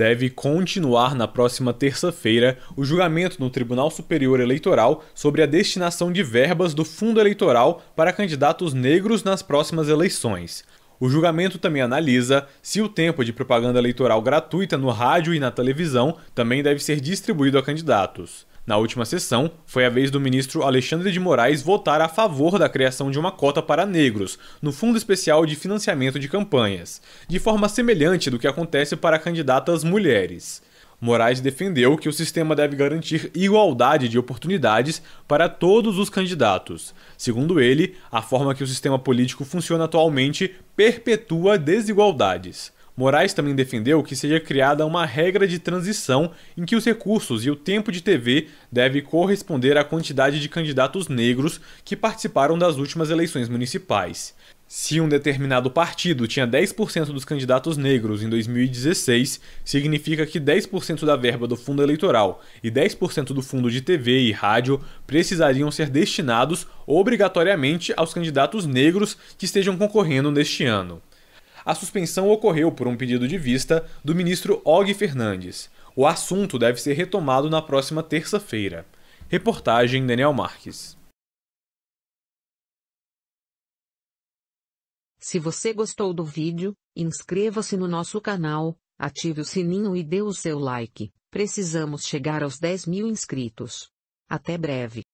deve continuar na próxima terça-feira o julgamento no Tribunal Superior Eleitoral sobre a destinação de verbas do fundo eleitoral para candidatos negros nas próximas eleições. O julgamento também analisa se o tempo de propaganda eleitoral gratuita no rádio e na televisão também deve ser distribuído a candidatos. Na última sessão, foi a vez do ministro Alexandre de Moraes votar a favor da criação de uma cota para negros no Fundo Especial de Financiamento de Campanhas, de forma semelhante do que acontece para candidatas mulheres. Moraes defendeu que o sistema deve garantir igualdade de oportunidades para todos os candidatos. Segundo ele, a forma que o sistema político funciona atualmente perpetua desigualdades. Moraes também defendeu que seja criada uma regra de transição em que os recursos e o tempo de TV deve corresponder à quantidade de candidatos negros que participaram das últimas eleições municipais. Se um determinado partido tinha 10% dos candidatos negros em 2016, significa que 10% da verba do fundo eleitoral e 10% do fundo de TV e rádio precisariam ser destinados obrigatoriamente aos candidatos negros que estejam concorrendo neste ano. A suspensão ocorreu por um pedido de vista do ministro Og Fernandes. O assunto deve ser retomado na próxima terça-feira. Reportagem Daniel Marques. Se você gostou do vídeo, inscreva-se no nosso canal, ative o sininho e dê o seu like. Precisamos chegar aos 10 mil inscritos. Até breve.